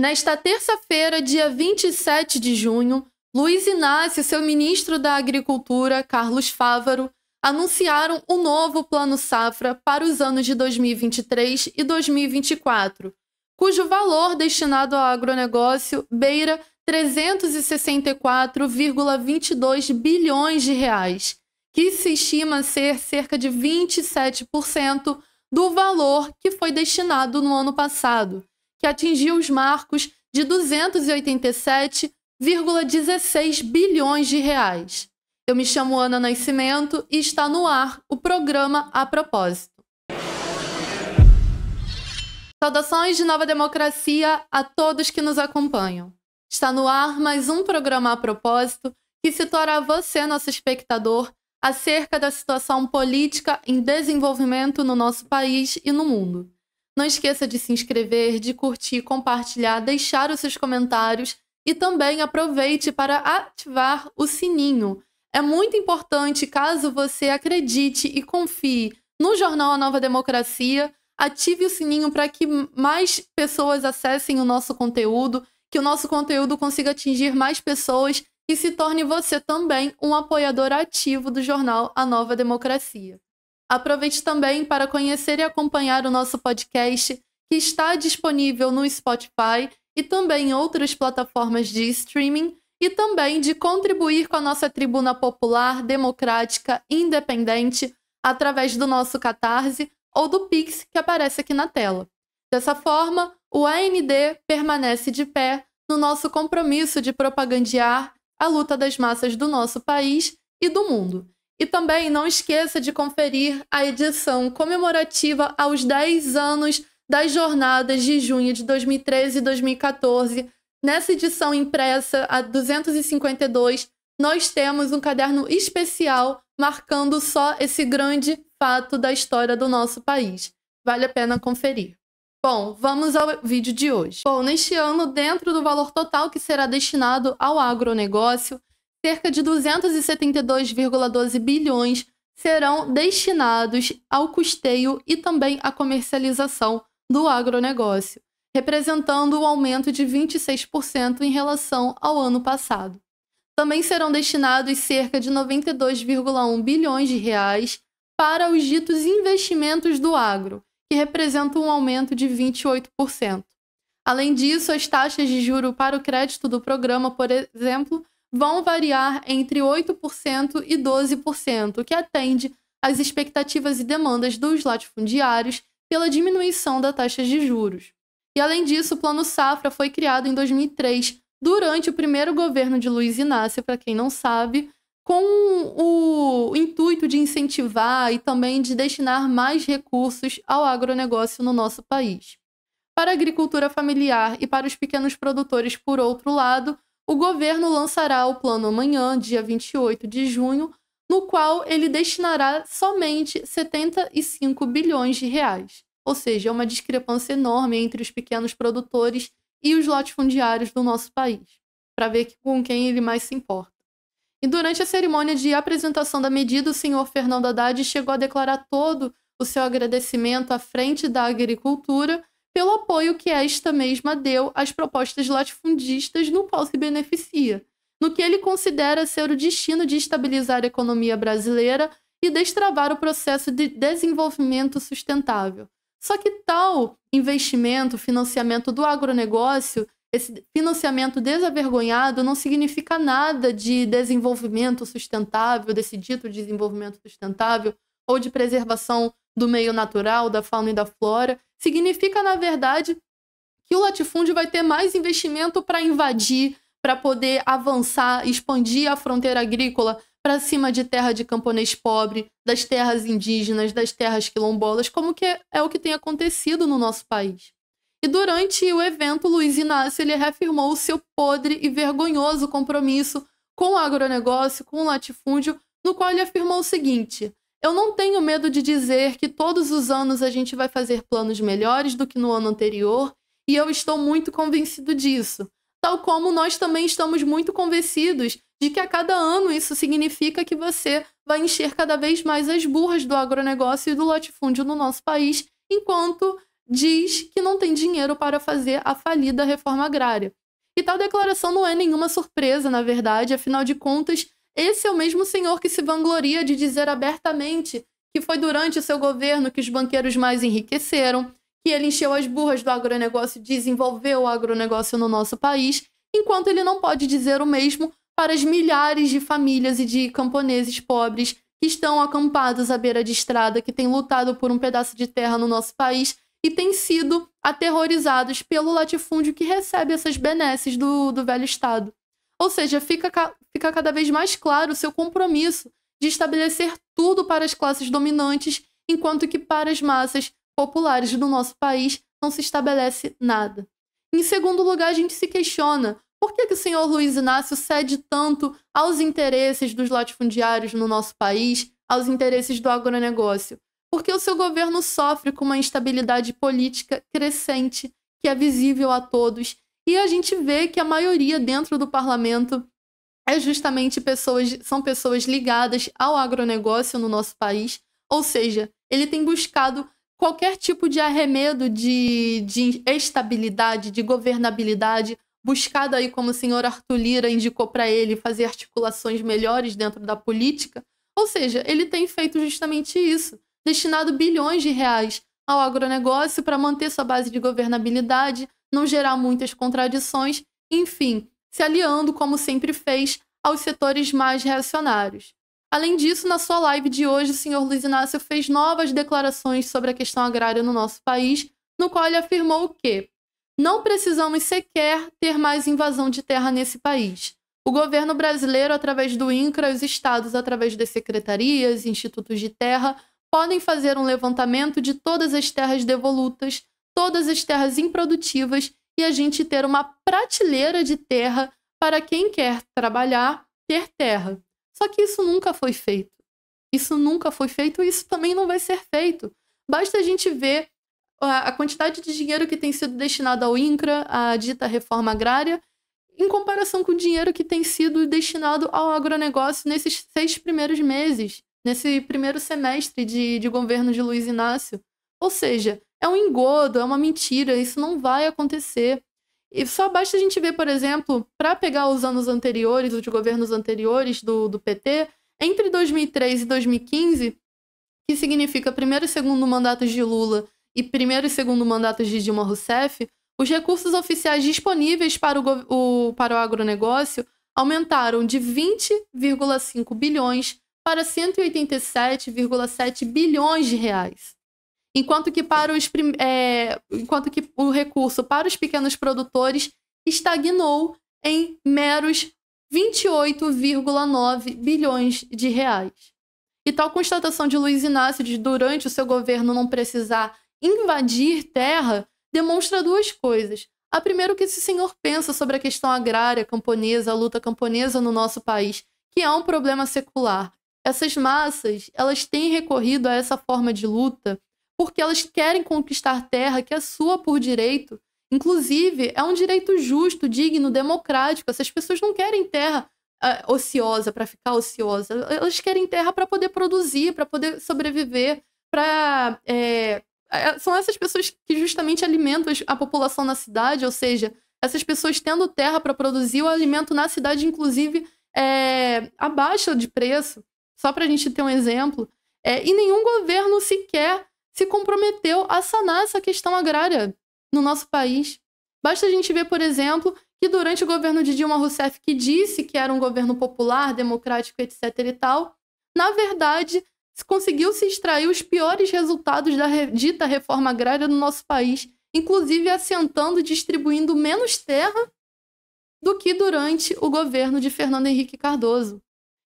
Nesta terça-feira, dia 27 de junho, Luiz Inácio e seu ministro da Agricultura, Carlos Fávaro, anunciaram o novo Plano Safra para os anos de 2023 e 2024, cujo valor destinado ao agronegócio beira 364,22 bilhões de reais, que se estima ser cerca de 27% do valor que foi destinado no ano passado que atingiu os marcos de 287,16 bilhões de reais. Eu me chamo Ana Nascimento e está no ar o programa A Propósito. Saudações de Nova Democracia a todos que nos acompanham. Está no ar mais um programa a propósito que situará você, nosso espectador, acerca da situação política em desenvolvimento no nosso país e no mundo. Não esqueça de se inscrever, de curtir, compartilhar, deixar os seus comentários e também aproveite para ativar o sininho. É muito importante, caso você acredite e confie no jornal A Nova Democracia, ative o sininho para que mais pessoas acessem o nosso conteúdo, que o nosso conteúdo consiga atingir mais pessoas e se torne você também um apoiador ativo do jornal A Nova Democracia. Aproveite também para conhecer e acompanhar o nosso podcast, que está disponível no Spotify e também em outras plataformas de streaming, e também de contribuir com a nossa tribuna popular, democrática, independente, através do nosso Catarse ou do Pix que aparece aqui na tela. Dessa forma, o AND permanece de pé no nosso compromisso de propagandear a luta das massas do nosso país e do mundo. E também não esqueça de conferir a edição comemorativa aos 10 anos das jornadas de junho de 2013 e 2014. Nessa edição impressa, a 252, nós temos um caderno especial marcando só esse grande fato da história do nosso país. Vale a pena conferir. Bom, vamos ao vídeo de hoje. Bom, neste ano, dentro do valor total que será destinado ao agronegócio, cerca de 272,12 bilhões serão destinados ao custeio e também à comercialização do agronegócio, representando um aumento de 26% em relação ao ano passado. Também serão destinados cerca de 92,1 bilhões de reais para os ditos investimentos do agro, que representa um aumento de 28%. Além disso, as taxas de juro para o crédito do programa, por exemplo, vão variar entre 8% e 12%, o que atende às expectativas e demandas dos latifundiários pela diminuição da taxa de juros. E além disso, o Plano Safra foi criado em 2003, durante o primeiro governo de Luiz Inácio, para quem não sabe, com o intuito de incentivar e também de destinar mais recursos ao agronegócio no nosso país. Para a agricultura familiar e para os pequenos produtores, por outro lado, o governo lançará o plano amanhã, dia 28 de junho, no qual ele destinará somente 75 bilhões de reais. Ou seja, é uma discrepância enorme entre os pequenos produtores e os latifundiários do nosso país, para ver com quem ele mais se importa. E durante a cerimônia de apresentação da medida, o senhor Fernando Haddad chegou a declarar todo o seu agradecimento à frente da agricultura pelo apoio que esta mesma deu às propostas latifundistas no qual se beneficia, no que ele considera ser o destino de estabilizar a economia brasileira e destravar o processo de desenvolvimento sustentável. Só que tal investimento, financiamento do agronegócio, esse financiamento desavergonhado não significa nada de desenvolvimento sustentável, desse dito desenvolvimento sustentável, ou de preservação do meio natural, da fauna e da flora, significa, na verdade, que o latifúndio vai ter mais investimento para invadir, para poder avançar, expandir a fronteira agrícola para cima de terra de camponês pobre, das terras indígenas, das terras quilombolas, como que é, o que tem acontecido no nosso país. E durante o evento, Luiz Inácio ele reafirmou o seu podre e vergonhoso compromisso com o agronegócio, com o latifúndio, no qual ele afirmou o seguinte: eu não tenho medo de dizer que todos os anos a gente vai fazer planos melhores do que no ano anterior, e eu estou muito convencido disso. Tal como nós também estamos muito convencidos de que a cada ano isso significa que você vai encher cada vez mais as burras do agronegócio e do latifúndio no nosso país, enquanto diz que não tem dinheiro para fazer a falida reforma agrária. E tal declaração não é nenhuma surpresa, na verdade, afinal de contas, esse é o mesmo senhor que se vangloria de dizer abertamente que foi durante o seu governo que os banqueiros mais enriqueceram, que ele encheu as burras do agronegócio e desenvolveu o agronegócio no nosso país, enquanto ele não pode dizer o mesmo para as milhares de famílias e de camponeses pobres que estão acampados à beira de estrada, que têm lutado por um pedaço de terra no nosso país e têm sido aterrorizados pelo latifúndio que recebe essas benesses do, do velho Estado. Ou seja, fica fica cada vez mais claro o seu compromisso de estabelecer tudo para as classes dominantes, enquanto que para as massas populares do nosso país não se estabelece nada. Em segundo lugar, a gente se questiona por que, que o senhor Luiz Inácio cede tanto aos interesses dos latifundiários no nosso país, aos interesses do agronegócio? Porque o seu governo sofre com uma instabilidade política crescente que é visível a todos, e a gente vê que a maioria dentro do parlamento é justamente pessoas, são pessoas ligadas ao agronegócio no nosso país, ou seja, ele tem buscado qualquer tipo de arremedo de, de estabilidade, de governabilidade, buscado aí como o senhor Arthur Lira indicou para ele fazer articulações melhores dentro da política. Ou seja, ele tem feito justamente isso, destinado bilhões de reais ao agronegócio para manter sua base de governabilidade, não gerar muitas contradições, enfim, se aliando, como sempre fez, aos setores mais reacionários. Além disso, na sua live de hoje, o senhor Luiz Inácio fez novas declarações sobre a questão agrária no nosso país, no qual ele afirmou que não precisamos sequer ter mais invasão de terra nesse país. O governo brasileiro, através do INCRA, os estados, através das secretarias, institutos de terra, podem fazer um levantamento de todas as terras devolutas, todas as terras improdutivas e a gente ter uma prateleira de terra para quem quer trabalhar ter terra. Só que isso nunca foi feito. Isso nunca foi feito e isso também não vai ser feito. Basta a gente ver a quantidade de dinheiro que tem sido destinado ao INCRA, à dita reforma agrária, em comparação com o dinheiro que tem sido destinado ao agronegócio nesses seis primeiros meses, nesse primeiro semestre de, de governo de Luiz Inácio. Ou seja, é um engodo, é uma mentira, isso não vai acontecer. E só basta a gente ver, por exemplo, para pegar os anos anteriores, os governos anteriores do, do PT, entre 2003 e 2015, que significa primeiro e segundo mandatos de Lula e primeiro e segundo mandatos de Dilma Rousseff, os recursos oficiais disponíveis para o, o para o agronegócio aumentaram de 20,5 bilhões para 187,7 bilhões de reais. Enquanto que, para os, é, enquanto que o recurso para os pequenos produtores estagnou em meros 28,9 bilhões de reais. E tal constatação de Luiz Inácio de durante o seu governo não precisar invadir terra demonstra duas coisas. A primeira, o que esse senhor pensa sobre a questão agrária camponesa, a luta camponesa no nosso país, que é um problema secular. Essas massas, elas têm recorrido a essa forma de luta porque elas querem conquistar terra que é sua por direito. Inclusive, é um direito justo, digno, democrático. Essas pessoas não querem terra uh, ociosa para ficar ociosa. Elas querem terra para poder produzir, para poder sobreviver, é, é... são essas pessoas que justamente alimentam a população na cidade, ou seja, essas pessoas tendo terra para produzir o alimento na cidade, inclusive, é, abaixa de preço. Só para a gente ter um exemplo. É, e nenhum governo sequer se comprometeu a sanar essa questão agrária no nosso país. Basta a gente ver, por exemplo, que durante o governo de Dilma Rousseff, que disse que era um governo popular, democrático, etc. e tal, na verdade, conseguiu se extrair os piores resultados da dita reforma agrária no nosso país, inclusive assentando e distribuindo menos terra do que durante o governo de Fernando Henrique Cardoso.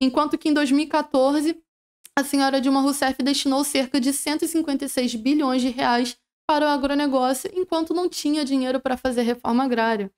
Enquanto que em 2014 a senhora Dilma Rousseff destinou cerca de 156 bilhões de reais para o agronegócio enquanto não tinha dinheiro para fazer reforma agrária.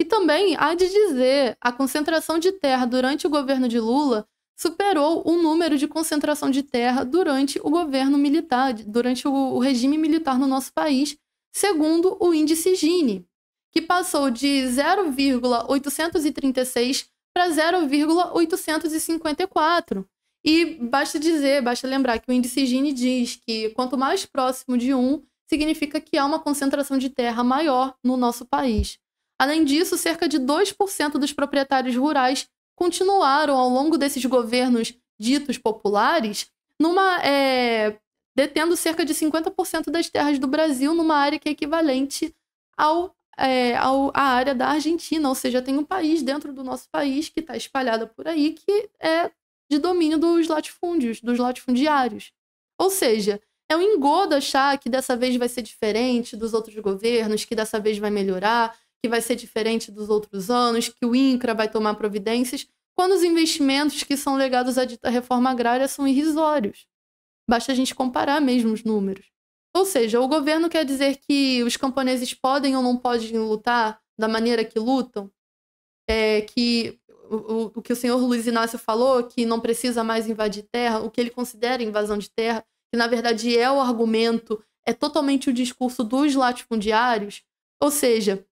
E também há de dizer, a concentração de terra durante o governo de Lula superou o número de concentração de terra durante o governo militar, durante o regime militar no nosso país, segundo o índice Gini, que passou de 0,836 para 0,854, e basta dizer, basta lembrar que o índice Gini diz que quanto mais próximo de 1, significa que há uma concentração de terra maior no nosso país. Além disso, cerca de 2% dos proprietários rurais continuaram ao longo desses governos ditos populares, numa, é, detendo cerca de 50% das terras do Brasil numa área que é equivalente ao, é, ao, à área da Argentina, ou seja, tem um país dentro do nosso país que está espalhada por aí que é de domínio dos latifúndios, dos latifundiários. Ou seja, é um engodo achar que dessa vez vai ser diferente dos outros governos, que dessa vez vai melhorar, que vai ser diferente dos outros anos, que o INCRA vai tomar providências, quando os investimentos que são legados à dita reforma agrária são irrisórios. Basta a gente comparar mesmo os números. Ou seja, o governo quer dizer que os camponeses podem ou não podem lutar da maneira que lutam, é, que o, o que o senhor Luiz Inácio falou, que não precisa mais invadir terra, o que ele considera invasão de terra, que na verdade é o argumento, é totalmente o discurso dos latifundiários. Ou seja,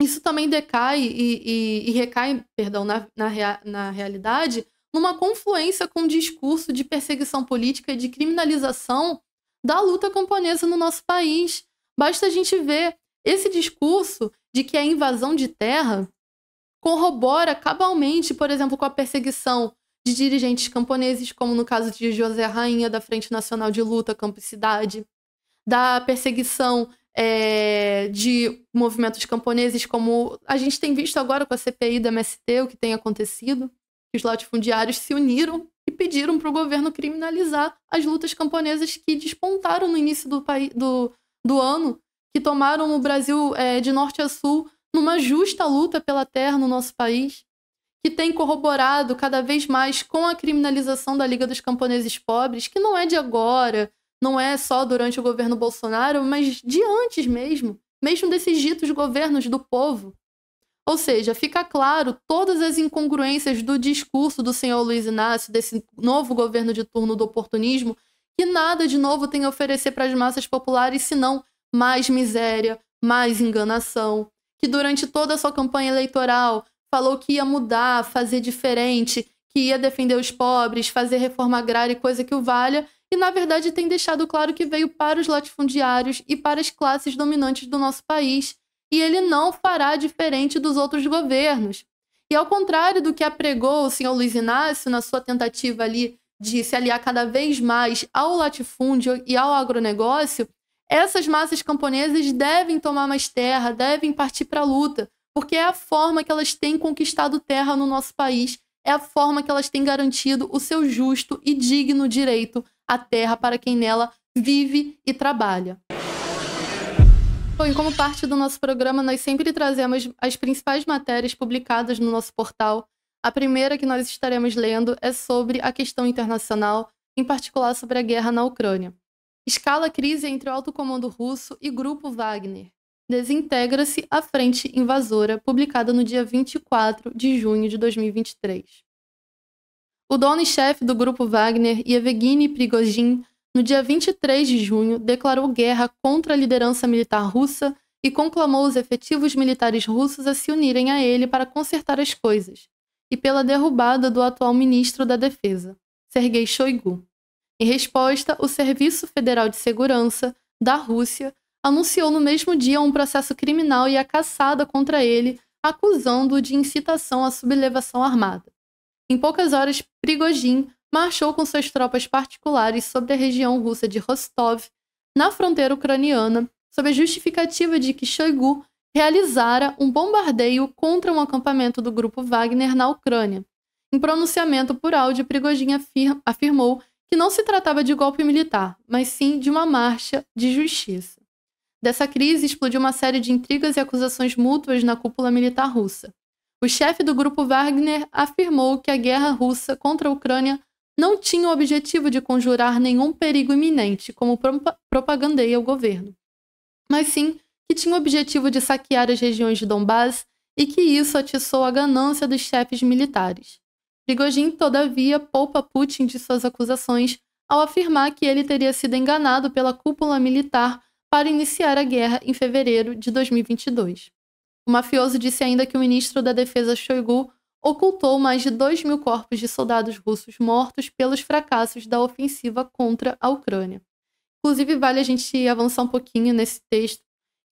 isso também decai e, e, e recai, perdão, na, na, na realidade, numa confluência com o discurso de perseguição política e de criminalização da luta camponesa no nosso país. Basta a gente ver esse discurso de que a invasão de terra corrobora cabalmente, por exemplo, com a perseguição de dirigentes camponeses, como no caso de José Rainha, da Frente Nacional de Luta Campo e Cidade, da perseguição é, de movimentos camponeses, como a gente tem visto agora com a CPI da MST, o que tem acontecido, que os latifundiários se uniram e pediram para o governo criminalizar as lutas camponesas que despontaram no início do, do, do ano, que tomaram o Brasil é, de norte a sul numa justa luta pela terra no nosso país, que tem corroborado cada vez mais com a criminalização da Liga dos Camponeses Pobres, que não é de agora, não é só durante o governo Bolsonaro, mas de antes mesmo, mesmo desses ditos governos do povo. Ou seja, fica claro todas as incongruências do discurso do senhor Luiz Inácio, desse novo governo de turno do oportunismo, que nada de novo tem a oferecer para as massas populares senão mais miséria, mais enganação, que durante toda a sua campanha eleitoral falou que ia mudar, fazer diferente, que ia defender os pobres, fazer reforma agrária e coisa que o valha, e na verdade tem deixado claro que veio para os latifundiários e para as classes dominantes do nosso país, e ele não fará diferente dos outros governos. E ao contrário do que apregou o senhor Luiz Inácio na sua tentativa ali de se aliar cada vez mais ao latifúndio e ao agronegócio, essas massas camponesas devem tomar mais terra, devem partir para a luta, porque é a forma que elas têm conquistado terra no nosso país, é a forma que elas têm garantido o seu justo e digno direito à terra para quem nela vive e trabalha. Bom, e como parte do nosso programa, nós sempre trazemos as principais matérias publicadas no nosso portal. A primeira que nós estaremos lendo é sobre a questão internacional, em particular sobre a guerra na Ucrânia escala crise entre o alto comando russo e grupo Wagner. Desintegra-se a Frente Invasora, publicada no dia 24 de junho de 2023. O dono e chefe do grupo Wagner, Yevgeny Prigozhin, no dia 23 de junho, declarou guerra contra a liderança militar russa e conclamou os efetivos militares russos a se unirem a ele para consertar as coisas, e pela derrubada do atual ministro da Defesa, Sergei Shoigu. Em resposta, o Serviço Federal de Segurança da Rússia anunciou no mesmo dia um processo criminal e a caçada contra ele, acusando-o de incitação à sublevação armada. Em poucas horas, Prigojin marchou com suas tropas particulares sobre a região russa de Rostov, na fronteira ucraniana, sob a justificativa de que Shoigu realizara um bombardeio contra um acampamento do grupo Wagner na Ucrânia. Em pronunciamento por áudio, Prigojin afirmou que não se tratava de golpe militar, mas sim de uma marcha de justiça. Dessa crise explodiu uma série de intrigas e acusações mútuas na cúpula militar russa. O chefe do grupo Wagner afirmou que a guerra russa contra a Ucrânia não tinha o objetivo de conjurar nenhum perigo iminente, como propagandeia o governo, mas sim que tinha o objetivo de saquear as regiões de Donbass e que isso atiçou a ganância dos chefes militares. Prigogine, todavia, poupa Putin de suas acusações ao afirmar que ele teria sido enganado pela cúpula militar para iniciar a guerra em fevereiro de 2022. O mafioso disse ainda que o ministro da Defesa Shoigu ocultou mais de 2 mil corpos de soldados russos mortos pelos fracassos da ofensiva contra a Ucrânia. Inclusive, vale a gente avançar um pouquinho nesse texto,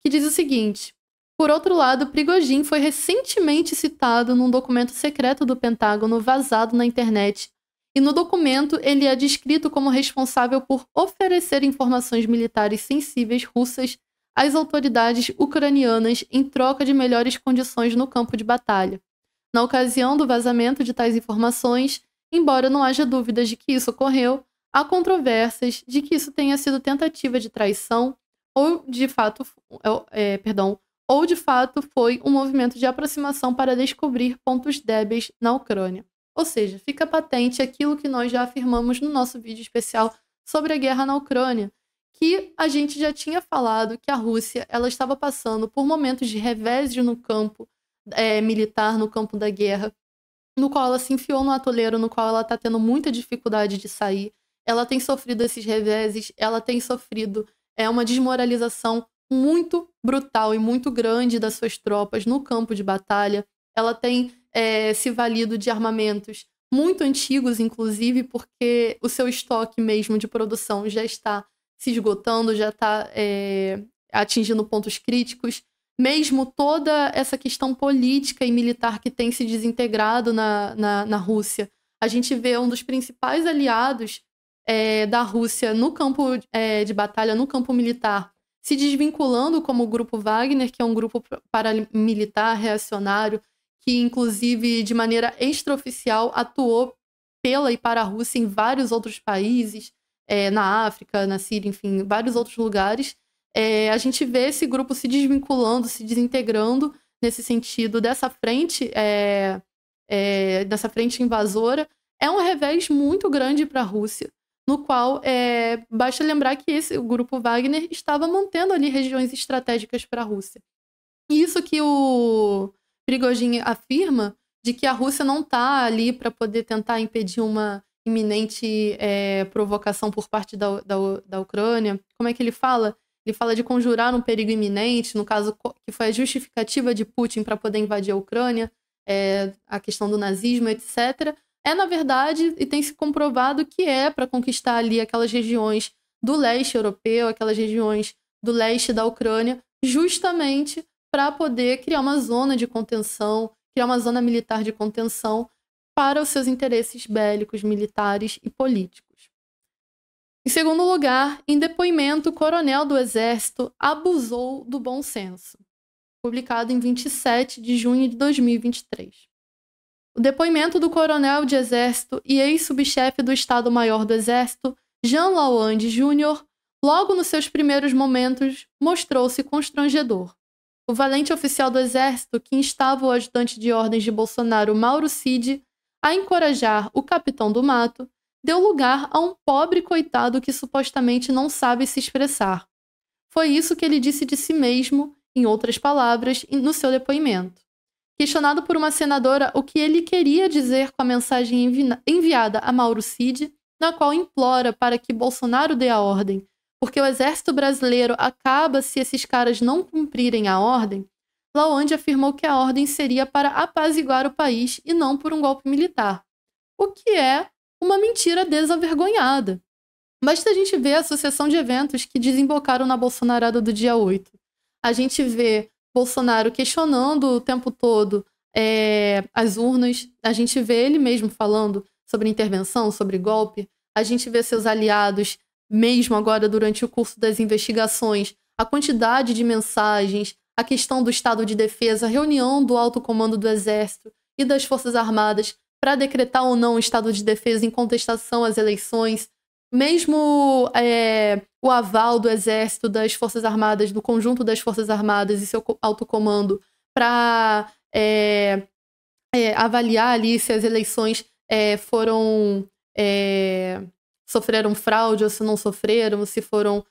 que diz o seguinte: por outro lado, Prigojin foi recentemente citado num documento secreto do Pentágono vazado na internet, e no documento ele é descrito como responsável por oferecer informações militares sensíveis russas às autoridades ucranianas em troca de melhores condições no campo de batalha. Na ocasião do vazamento de tais informações, embora não haja dúvidas de que isso ocorreu, há controvérsias de que isso tenha sido tentativa de traição ou de fato, é, é, perdão, ou de fato foi um movimento de aproximação para descobrir pontos débeis na Ucrânia. Ou seja, fica patente aquilo que nós já afirmamos no nosso vídeo especial sobre a guerra na Ucrânia, que a gente já tinha falado que a Rússia ela estava passando por momentos de revés no campo é, militar, no campo da guerra, no qual ela se enfiou no atoleiro, no qual ela está tendo muita dificuldade de sair. Ela tem sofrido esses reveses, ela tem sofrido é uma desmoralização muito brutal e muito grande das suas tropas no campo de batalha. Ela tem é, se valido de armamentos muito antigos, inclusive, porque o seu estoque mesmo de produção já está se esgotando, já está é, atingindo pontos críticos. Mesmo toda essa questão política e militar que tem se desintegrado na, na, na Rússia. A gente vê um dos principais aliados é, da Rússia no campo é, de batalha, no campo militar, se desvinculando como o Grupo Wagner, que é um grupo paramilitar reacionário, que inclusive de maneira extraoficial atuou pela e para a Rússia em vários outros países, é, na África, na Síria, enfim, vários outros lugares. É, a gente vê esse grupo se desvinculando, se desintegrando nesse sentido dessa frente, é, dessa frente invasora. É um revés muito grande para a Rússia no qual é, basta lembrar que esse o grupo Wagner estava mantendo ali regiões estratégicas para a Rússia. E isso que o Prigogine afirma de que a Rússia não está ali para poder tentar impedir uma iminente é, provocação por parte da, da, da Ucrânia. Como é que ele fala? Ele fala de conjurar um perigo iminente, no caso que foi a justificativa de Putin para poder invadir a Ucrânia, é, a questão do nazismo, etc é, na verdade, e tem se comprovado que é para conquistar ali aquelas regiões do leste europeu, aquelas regiões do leste da Ucrânia, justamente para poder criar uma zona de contenção, criar uma zona militar de contenção para os seus interesses bélicos, militares e políticos. Em segundo lugar, em depoimento, o coronel do exército abusou do bom senso, publicado em 27 de junho de 2023. O depoimento do coronel de exército e ex-subchefe do Estado-Maior do Exército, Jean Lawande Jr., logo nos seus primeiros momentos, mostrou-se constrangedor. O valente oficial do Exército, que instava o ajudante de ordens de Bolsonaro, Mauro Cid, a encorajar o capitão do mato, deu lugar a um pobre coitado que supostamente não sabe se expressar. Foi isso que ele disse de si mesmo, em outras palavras, no seu depoimento. Questionado por uma senadora o que ele queria dizer com a mensagem envi enviada a Mauro Cid, na qual implora para que Bolsonaro dê a ordem, porque o exército brasileiro acaba se esses caras não cumprirem a ordem, Lawande afirmou que a ordem seria para apaziguar o país e não por um golpe militar, o que é uma mentira desavergonhada. Basta a gente ver a sucessão de eventos que desembocaram na Bolsonarada do dia 8. A gente vê Bolsonaro questionando o tempo todo é, as urnas. A gente vê ele mesmo falando sobre intervenção, sobre golpe. A gente vê seus aliados, mesmo agora durante o curso das investigações, a quantidade de mensagens, a questão do estado de defesa, a reunião do alto comando do Exército e das Forças Armadas para decretar ou não o estado de defesa em contestação às eleições mesmo é, o aval do Exército, das Forças Armadas, do conjunto das Forças Armadas e seu alto comando para é, é, avaliar ali se as eleições é, foram é, sofreram fraude ou se não sofreram, se foram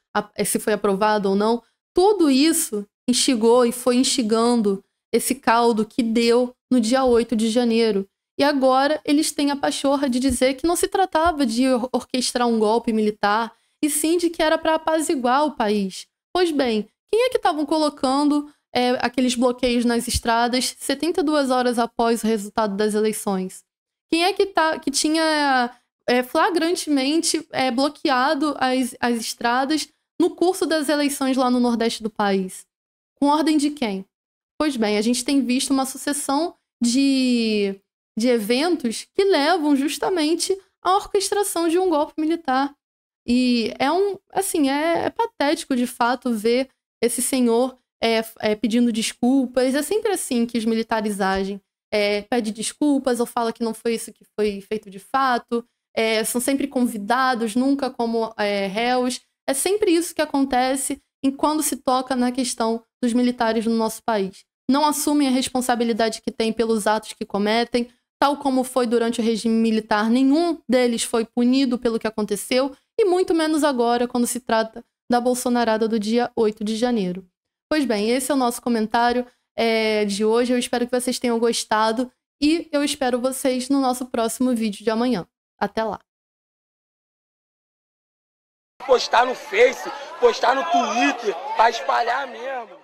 se foi aprovado ou não. Tudo isso instigou e foi instigando esse caldo que deu no dia 8 de janeiro. E agora eles têm a pachorra de dizer que não se tratava de orquestrar um golpe militar, e sim de que era para apaziguar o país. Pois bem, quem é que estavam colocando é, aqueles bloqueios nas estradas 72 horas após o resultado das eleições? Quem é que, tá, que tinha é, flagrantemente é, bloqueado as, as estradas no curso das eleições lá no Nordeste do país? Com ordem de quem? Pois bem, a gente tem visto uma sucessão de de eventos que levam justamente à orquestração de um golpe militar. E é um, assim, é, é patético de fato ver esse senhor é, é, pedindo desculpas. É sempre assim que os militares agem. É, pede desculpas ou fala que não foi isso que foi feito de fato. É, são sempre convidados, nunca como é, réus. É sempre isso que acontece em quando se toca na questão dos militares no nosso país. Não assumem a responsabilidade que têm pelos atos que cometem, tal como foi durante o regime militar, nenhum deles foi punido pelo que aconteceu, e muito menos agora quando se trata da Bolsonarada do dia 8 de janeiro. Pois bem, esse é o nosso comentário é, de hoje. Eu espero que vocês tenham gostado e eu espero vocês no nosso próximo vídeo de amanhã. Até lá! Postar no Face, postar no Twitter, para espalhar mesmo.